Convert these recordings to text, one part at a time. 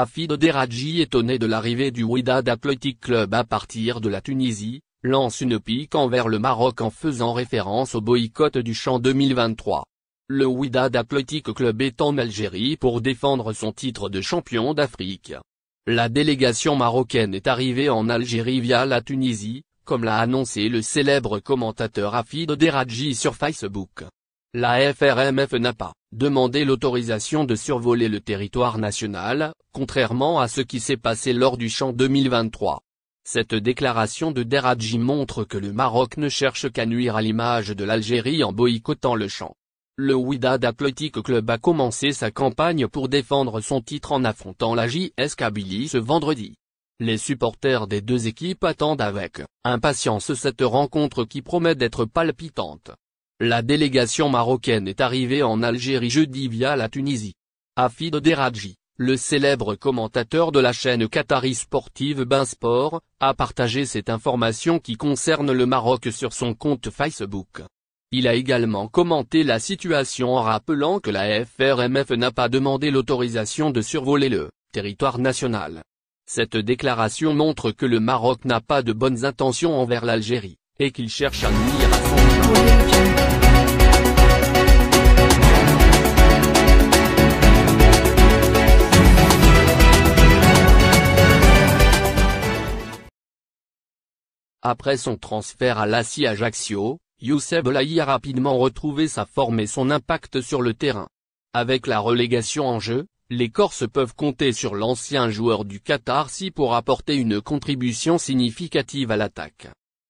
Afid Deradji étonné de l'arrivée du Wydad Athletic Club à partir de la Tunisie, lance une pique envers le Maroc en faisant référence au boycott du champ 2023. Le Wydad Athletic Club est en Algérie pour défendre son titre de champion d'Afrique. La délégation marocaine est arrivée en Algérie via la Tunisie, comme l'a annoncé le célèbre commentateur Afid Deradji sur Facebook. La FRMF n'a pas demandé l'autorisation de survoler le territoire national, contrairement à ce qui s'est passé lors du champ 2023. Cette déclaration de Deradji montre que le Maroc ne cherche qu'à nuire à l'image de l'Algérie en boycottant le champ. Le Wydad Athletic Club a commencé sa campagne pour défendre son titre en affrontant la JS Kabylie ce vendredi. Les supporters des deux équipes attendent avec impatience cette rencontre qui promet d'être palpitante. La délégation marocaine est arrivée en Algérie jeudi via la Tunisie. Afid Deradji, le célèbre commentateur de la chaîne Qatari sportive Bain Sport, a partagé cette information qui concerne le Maroc sur son compte Facebook. Il a également commenté la situation en rappelant que la FRMF n'a pas demandé l'autorisation de survoler le territoire national. Cette déclaration montre que le Maroc n'a pas de bonnes intentions envers l'Algérie, et qu'il cherche à nuire à son Après son transfert à l'ACI Ajaccio, Youssef Belahy a rapidement retrouvé sa forme et son impact sur le terrain. Avec la relégation en jeu, les Corses peuvent compter sur l'ancien joueur du Qatar si pour apporter une contribution significative à l'attaque.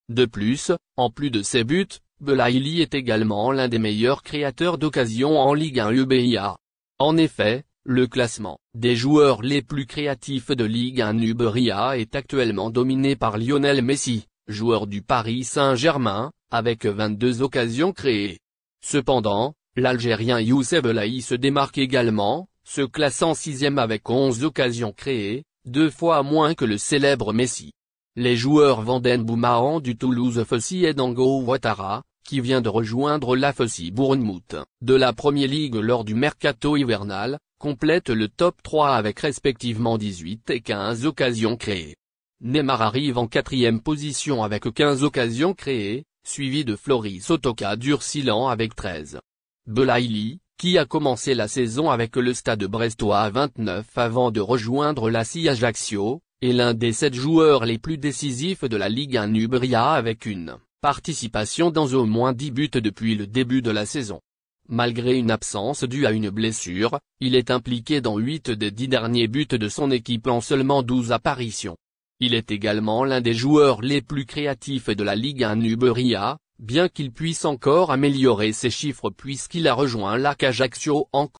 De plus, en plus de ses buts, Belaïli est également l'un des meilleurs créateurs d'occasion en Ligue 1 UBIA. En effet, le classement des joueurs les plus créatifs de Ligue 1 UBIA est actuellement dominé par Lionel Messi, joueur du Paris Saint-Germain, avec 22 occasions créées. Cependant, l'Algérien Youssef se démarque également, se classant sixième avec 11 occasions créées, deux fois moins que le célèbre Messi. Les joueurs Vanden Boumaran du Toulouse Fossi et Dango Ouattara, qui vient de rejoindre la Fossi Bournemouth, de la Premier League lors du mercato hivernal, complètent le top 3 avec respectivement 18 et 15 occasions créées. Neymar arrive en quatrième position avec 15 occasions créées, suivi de Floris Otoka Durcilan avec 13. Belaïli, qui a commencé la saison avec le stade brestois à 29 avant de rejoindre la Ajaccio, est l'un des sept joueurs les plus décisifs de la Ligue 1 avec une participation dans au moins 10 buts depuis le début de la saison. Malgré une absence due à une blessure, il est impliqué dans 8 des 10 derniers buts de son équipe en seulement 12 apparitions. Il est également l'un des joueurs les plus créatifs de la Ligue 1 Uberia, bien qu'il puisse encore améliorer ses chiffres puisqu'il a rejoint la Ajaccio en